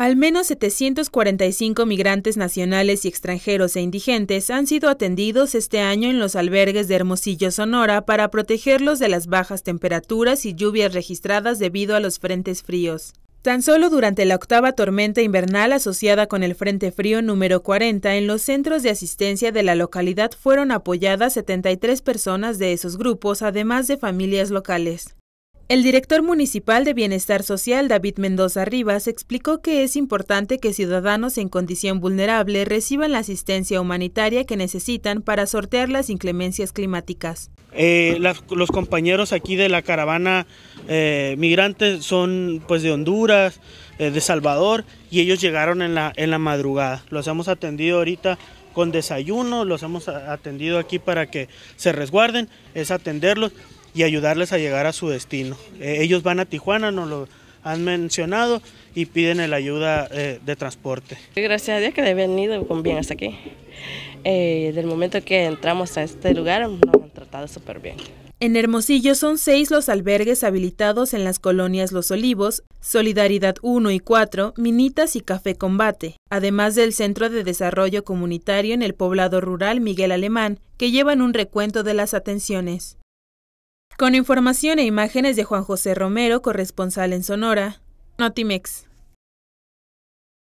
Al menos 745 migrantes nacionales y extranjeros e indigentes han sido atendidos este año en los albergues de Hermosillo, Sonora, para protegerlos de las bajas temperaturas y lluvias registradas debido a los frentes fríos. Tan solo durante la octava tormenta invernal asociada con el Frente Frío número 40 en los centros de asistencia de la localidad fueron apoyadas 73 personas de esos grupos, además de familias locales. El director municipal de Bienestar Social, David Mendoza Rivas, explicó que es importante que ciudadanos en condición vulnerable reciban la asistencia humanitaria que necesitan para sortear las inclemencias climáticas. Eh, los compañeros aquí de la caravana eh, migrantes son pues de Honduras, eh, de Salvador, y ellos llegaron en la, en la madrugada. Los hemos atendido ahorita con desayuno, los hemos atendido aquí para que se resguarden, es atenderlos y ayudarles a llegar a su destino. Eh, ellos van a Tijuana, nos lo han mencionado y piden la ayuda eh, de transporte. Gracias a Dios que habían venido con bien hasta aquí. Eh, del momento que entramos a este lugar nos han tratado súper bien. En Hermosillo son seis los albergues habilitados en las colonias Los Olivos, Solidaridad 1 y 4, Minitas y Café Combate, además del Centro de Desarrollo Comunitario en el poblado rural Miguel Alemán, que llevan un recuento de las atenciones. Con información e imágenes de Juan José Romero, corresponsal en Sonora, Notimex.